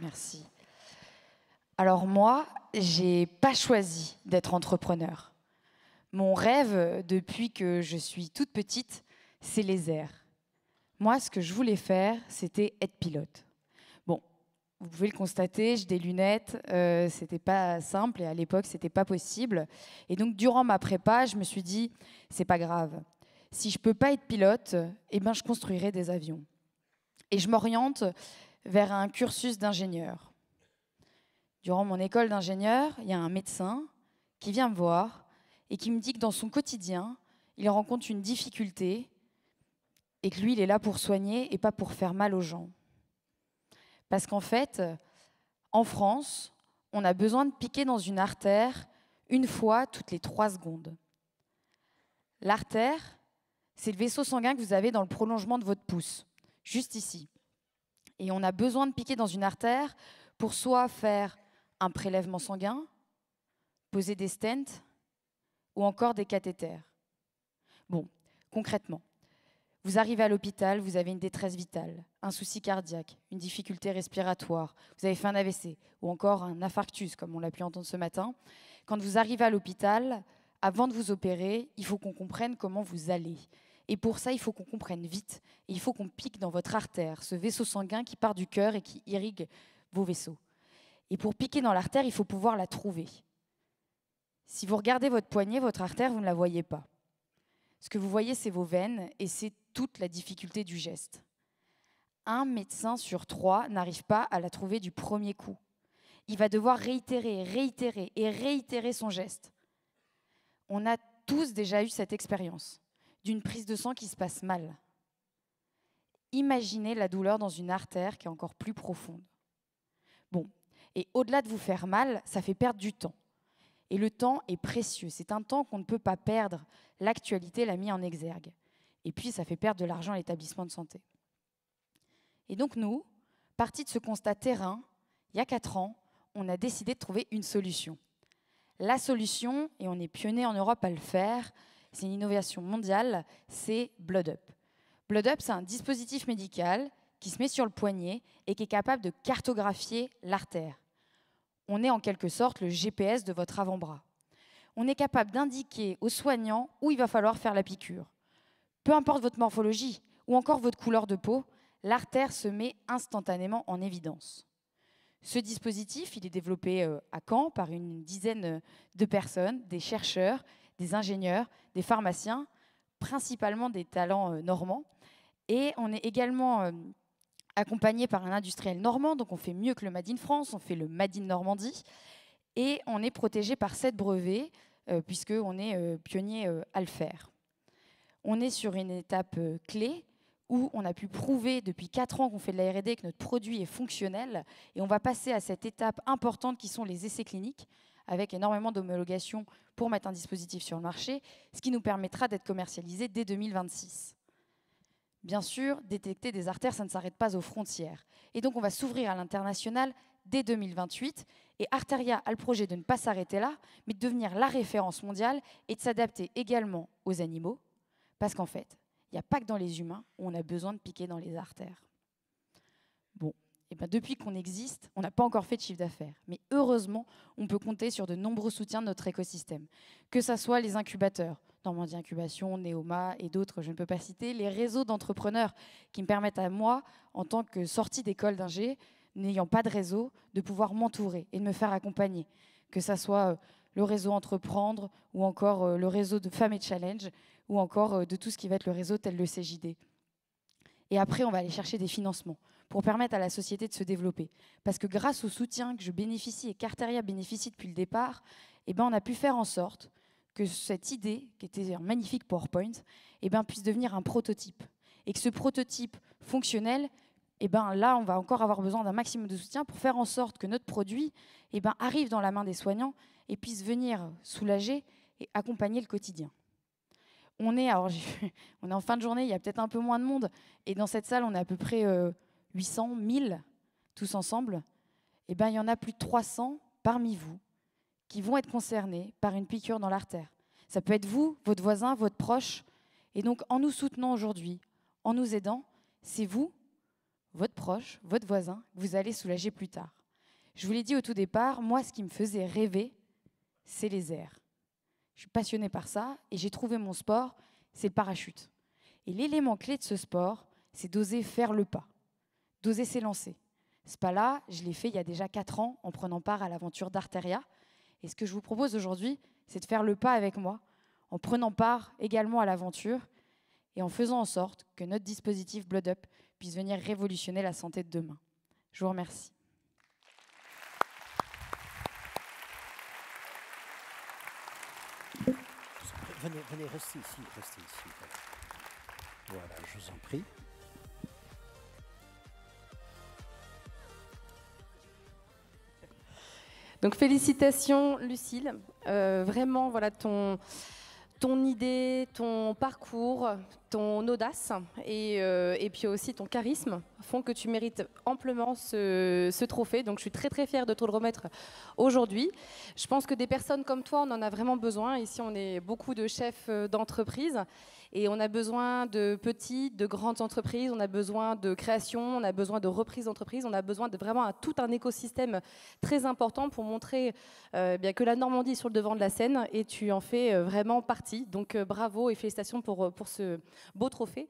Merci. Alors moi, j'ai pas choisi d'être entrepreneur. Mon rêve depuis que je suis toute petite, c'est les airs. Moi, ce que je voulais faire, c'était être pilote. Bon, vous pouvez le constater, j'ai des lunettes, euh, c'était pas simple et à l'époque, c'était pas possible. Et donc, durant ma prépa, je me suis dit, c'est pas grave. Si je peux pas être pilote, eh ben, je construirai des avions. Et je m'oriente vers un cursus d'ingénieur. Durant mon école d'ingénieur, il y a un médecin qui vient me voir et qui me dit que dans son quotidien, il rencontre une difficulté et que lui, il est là pour soigner et pas pour faire mal aux gens. Parce qu'en fait, en France, on a besoin de piquer dans une artère une fois toutes les trois secondes. L'artère, c'est le vaisseau sanguin que vous avez dans le prolongement de votre pouce, juste ici. Et on a besoin de piquer dans une artère pour soit faire un prélèvement sanguin, poser des stents ou encore des cathéters. Bon, concrètement, vous arrivez à l'hôpital, vous avez une détresse vitale, un souci cardiaque, une difficulté respiratoire, vous avez fait un AVC ou encore un infarctus, comme on l'a pu entendre ce matin. Quand vous arrivez à l'hôpital, avant de vous opérer, il faut qu'on comprenne comment vous allez. Et pour ça, il faut qu'on comprenne vite. Et il faut qu'on pique dans votre artère, ce vaisseau sanguin qui part du cœur et qui irrigue vos vaisseaux. Et pour piquer dans l'artère, il faut pouvoir la trouver. Si vous regardez votre poignet, votre artère, vous ne la voyez pas. Ce que vous voyez, c'est vos veines, et c'est toute la difficulté du geste. Un médecin sur trois n'arrive pas à la trouver du premier coup. Il va devoir réitérer, réitérer et réitérer son geste. On a tous déjà eu cette expérience d'une prise de sang qui se passe mal. Imaginez la douleur dans une artère qui est encore plus profonde. Bon, et au-delà de vous faire mal, ça fait perdre du temps. Et le temps est précieux, c'est un temps qu'on ne peut pas perdre, l'actualité l'a mis en exergue. Et puis ça fait perdre de l'argent à l'établissement de santé. Et donc nous, partis de ce constat terrain, il y a quatre ans, on a décidé de trouver une solution. La solution, et on est pionnier en Europe à le faire, c'est une innovation mondiale, c'est BloodUp. BloodUp, c'est un dispositif médical qui se met sur le poignet et qui est capable de cartographier l'artère. On est en quelque sorte le GPS de votre avant-bras. On est capable d'indiquer aux soignants où il va falloir faire la piqûre. Peu importe votre morphologie ou encore votre couleur de peau, l'artère se met instantanément en évidence. Ce dispositif, il est développé euh, à Caen par une dizaine de personnes, des chercheurs des ingénieurs, des pharmaciens, principalement des talents euh, normands. Et on est également euh, accompagné par un industriel normand, donc on fait mieux que le Made in France, on fait le Made in Normandie. Et on est protégé par sept brevets, euh, puisqu'on est pionnier à le faire. On est sur une étape clé où on a pu prouver depuis quatre ans qu'on fait de la RD que notre produit est fonctionnel et on va passer à cette étape importante qui sont les essais cliniques avec énormément d'homologations pour mettre un dispositif sur le marché, ce qui nous permettra d'être commercialisé dès 2026. Bien sûr, détecter des artères, ça ne s'arrête pas aux frontières. Et donc, on va s'ouvrir à l'international dès 2028. Et Arteria a le projet de ne pas s'arrêter là, mais de devenir la référence mondiale et de s'adapter également aux animaux, parce qu'en fait, il n'y a pas que dans les humains où on a besoin de piquer dans les artères. Bon, eh ben, depuis qu'on existe, on n'a pas encore fait de chiffre d'affaires. Mais heureusement, on peut compter sur de nombreux soutiens de notre écosystème. Que ce soit les incubateurs, Normandie Incubation, Neoma et d'autres, je ne peux pas citer, les réseaux d'entrepreneurs qui me permettent à moi, en tant que sortie d'école d'ingé, n'ayant pas de réseau, de pouvoir m'entourer et de me faire accompagner. Que ce soit euh, le réseau Entreprendre ou encore euh, le réseau de Femmes et Challenge ou encore euh, de tout ce qui va être le réseau tel le CJD. Et après, on va aller chercher des financements pour permettre à la société de se développer. Parce que grâce au soutien que je bénéficie et qu'Arteria bénéficie depuis le départ, eh ben, on a pu faire en sorte que cette idée, qui était un magnifique PowerPoint, eh ben, puisse devenir un prototype. Et que ce prototype fonctionnel, eh ben, là, on va encore avoir besoin d'un maximum de soutien pour faire en sorte que notre produit eh ben, arrive dans la main des soignants et puisse venir soulager et accompagner le quotidien. On est, alors, on est en fin de journée, il y a peut-être un peu moins de monde, et dans cette salle, on est à peu près... Euh, 800, 1000 tous ensemble, eh ben, il y en a plus de 300 parmi vous qui vont être concernés par une piqûre dans l'artère. Ça peut être vous, votre voisin, votre proche. Et donc, en nous soutenant aujourd'hui, en nous aidant, c'est vous, votre proche, votre voisin, que vous allez soulager plus tard. Je vous l'ai dit au tout départ, moi, ce qui me faisait rêver, c'est les airs. Je suis passionnée par ça et j'ai trouvé mon sport, c'est le parachute. Et l'élément clé de ce sport, c'est d'oser faire le pas de s'élancer. Ce pas-là, je l'ai fait il y a déjà 4 ans en prenant part à l'aventure d'Arteria. Et ce que je vous propose aujourd'hui, c'est de faire le pas avec moi, en prenant part également à l'aventure et en faisant en sorte que notre dispositif Blood Up puisse venir révolutionner la santé de demain. Je vous remercie. Venez, venez, restez ici, restez ici. Voilà, je vous en prie. Donc félicitations Lucille, euh, vraiment voilà ton ton idée, ton parcours, ton audace et, euh, et, puis aussi ton charisme font que tu mérites amplement ce, ce, trophée. Donc je suis très très fière de te le remettre aujourd'hui. Je pense que des personnes comme toi, on en a vraiment besoin. Ici, on est beaucoup de chefs euh, d'entreprise et on a besoin de petites, de grandes entreprises, on a besoin de création, on a besoin de reprise d'entreprise, on a besoin de vraiment à tout un écosystème très important pour montrer euh, eh bien que la Normandie est sur le devant de la scène et tu en fais vraiment partie. Donc bravo et félicitations pour, pour ce beau trophée.